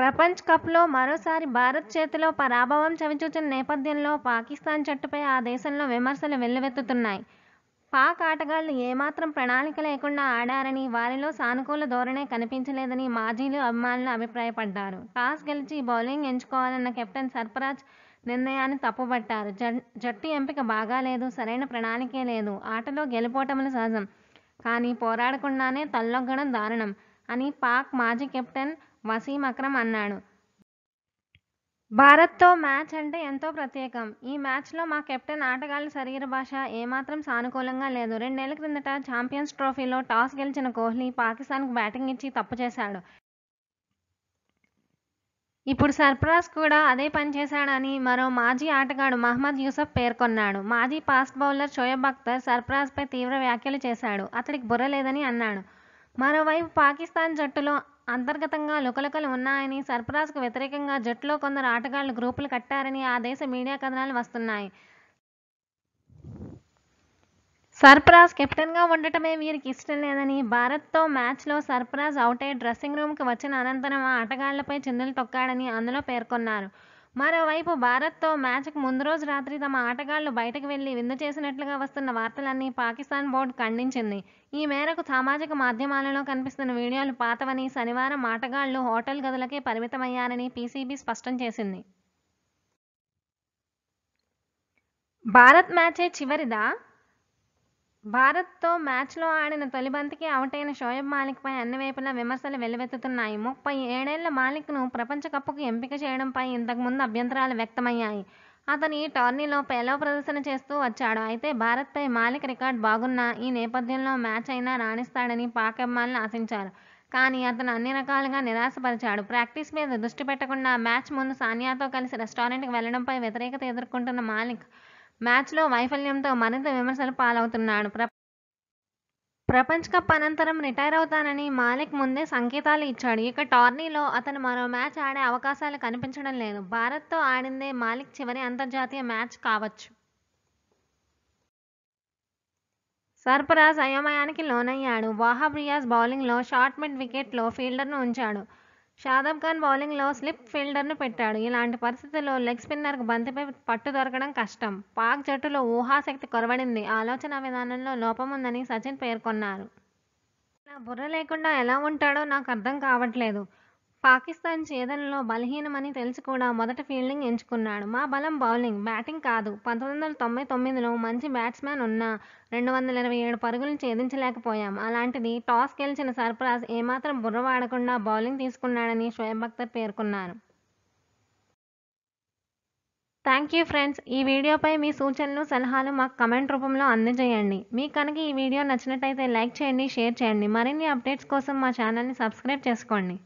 ప్రపంచ్ కప్లో మరోసారి భారత్ చేతిలో పరాభవం చవిచూచిన నేపథ్యంలో పాకిస్తాన్ జట్టుపై ఆ దేశంలో విమర్శలు వెల్లువెత్తుతున్నాయి పాక్ ఆటగాళ్లు ఏమాత్రం ప్రణాళిక లేకుండా ఆడారని వారిలో సానుకూల ధోరణే కనిపించలేదని మాజీలు అభిమానులు అభిప్రాయపడ్డారు టాస్ గెలిచి బౌలింగ్ ఎంచుకోవాలన్న కెప్టెన్ సర్ఫరాజ్ నిర్ణయాన్ని తప్పుపట్టారు జట్టు ఎంపిక బాగాలేదు సరైన ప్రణాళికే లేదు ఆటలో గెలుపోటములు సహజం కానీ పోరాడకుండానే తల్లొగ్గడం దారుణం అని పాక్ మాజీ కెప్టెన్ వసీం అక్రమ్ అన్నాడు భారత్తో మ్యాచ్ అంటే ఎంతో ప్రత్యేకం ఈ మ్యాచ్లో మా కెప్టెన్ ఆటగాళ్ళ శరీర భాష ఏమాత్రం సానుకూలంగా లేదు రెండేళ్ల క్రిందట ఛాంపియన్స్ ట్రోఫీలో టాస్ గెలిచిన కోహ్లీ పాకిస్తాన్కు బ్యాటింగ్ ఇచ్చి తప్పు చేశాడు ఇప్పుడు సర్ఫరాజ్ కూడా అదే పని చేశాడని మరో మాజీ ఆటగాడు మహమ్మద్ యూసఫ్ పేర్కొన్నాడు మాజీ ఫాస్ట్ బౌలర్ షోయబ్ అక్తర్ సర్ఫరాజ్పై తీవ్ర వ్యాఖ్యలు చేశాడు అతడికి బుర్ర లేదని అన్నాడు మరోవైపు పాకిస్తాన్ జట్టులో అంతర్గతంగా లుకలుకలు ఉన్నాయని సర్ఫరాజ్కు వ్యతిరేకంగా జట్టులో కొందరు ఆటగాళ్లు గ్రూపులు కట్టారని ఆ దేశ మీడియా కథనాలు వస్తున్నాయి సర్ఫరాజ్ కెప్టెన్గా ఉండటమే వీరికి ఇష్టం లేదని భారత్తో మ్యాచ్లో సర్ఫరాజ్ అవుట్ అయి డ్రెస్సింగ్ రూమ్కి వచ్చిన అనంతరం ఆ ఆటగాళ్లపై చిందులు తొక్కాడని అందులో పేర్కొన్నారు మరోవైపు భారత్తో మ్యాచ్కు ముందు రోజు రాత్రి తమ ఆటగాళ్లు బయటకు వెళ్లి విందు చేసినట్లుగా వస్తున్న వార్తలన్నీ పాకిస్తాన్ బోర్డు ఖండించింది ఈ మేరకు సామాజిక మాధ్యమాలలో కనిపిస్తున్న వీడియోలు పాతవని శనివారం ఆటగాళ్లు హోటల్ గదులకే పరిమితమయ్యారని పీసీబీ స్పష్టం చేసింది భారత్ మ్యాచే చివరిదా భారత్తో మ్యాచ్లో ఆడిన తొలి బంతికి అవుటైన షోయబ్ మాలిక్పై అన్ని వైపులా విమర్శలు వెల్లువెత్తుతున్నాయి ముప్పై ఏడేళ్ల మాలిక్ను ప్రపంచ కప్పుకు ఎంపిక చేయడంపై ఇంతకుముందు అభ్యంతరాలు వ్యక్తమయ్యాయి అతను ఈ టోర్నీలో పేలో ప్రదర్శన చేస్తూ వచ్చాడు అయితే భారత్పై మాలిక్ రికార్డ్ బాగున్నా ఈ నేపథ్యంలో మ్యాచ్ అయినా రాణిస్తాడని పాక్ అభిమానులు ఆశించారు కానీ అతను అన్ని రకాలుగా నిరాశపరిచాడు ప్రాక్టీస్ మీద దృష్టి పెట్టకుండా మ్యాచ్ ముందు సానియాతో కలిసి రెస్టారెంట్కి వెళ్లడంపై వ్యతిరేకత ఎదుర్కొంటున్న మాలిక్ మ్యాచ్లో వైఫల్యంతో మరింత విమర్శలు పాలవుతున్నాడు ప్రపంచ కప్ అనంతరం రిటైర్ అవుతానని మాలిక్ ముందే సంకేతాలు ఇచ్చాడు ఇక టోర్నీలో అతను మరో మ్యాచ్ ఆడే అవకాశాలు కనిపించడం లేదు భారత్తో ఆడిందే మాలిక్ చివరి అంతర్జాతీయ మ్యాచ్ కావచ్చు సర్పరాజ్ అయోమయానికి లోనయ్యాడు వాహాబ్ రియాజ్ బౌలింగ్లో షార్ట్ మిడ్ వికెట్లో ఫీల్డర్ను ఉంచాడు షాదాబ్ ఖాన్ బౌలింగ్లో స్లిప్ ఫీల్డర్ను పెట్టాడు ఇలాంటి పరిస్థితుల్లో లెగ్ స్పిన్నర్కు బంతిపై పట్టు దొరకడం కష్టం పాక్ జట్టులో ఊహాశక్తి కొరవడింది ఆలోచన విధానంలో లోపం ఉందని సచిన్ పేర్కొన్నారు ఇలా బుర్ర లేకుండా ఎలా ఉంటాడో నాకు అర్థం కావట్లేదు పాకిస్తాన్ చేదనలో బలహీనమని తెలిసి కూడా మొదట ఫీల్డింగ్ ఎంచుకున్నాడు మా బలం బౌలింగ్ బ్యాటింగ్ కాదు పంతొమ్మిది వందల తొంభై తొమ్మిదిలో మంచి బ్యాట్స్మెన్ ఉన్న రెండు వందల ఇరవై ఏడు పరుగులు ఛేదించలేకపోయాం అలాంటిది టాస్ గెలిచిన సర్ఫరాజ్ ఏమాత్రం బుర్ర వాడకుండా బౌలింగ్ తీసుకున్నాడని షోయబ్ అక్తర్ పేర్కొన్నారు థ్యాంక్ యూ ఫ్రెండ్స్ ఈ వీడియోపై మీ సూచనలు సలహాలు మాకు కమెంట్ రూపంలో అందజేయండి మీ కనుక ఈ వీడియో నచ్చినట్టయితే లైక్ చేయండి షేర్ చేయండి మరిన్ని అప్డేట్స్ కోసం మా ఛానల్ని సబ్స్క్రైబ్ చేసుకోండి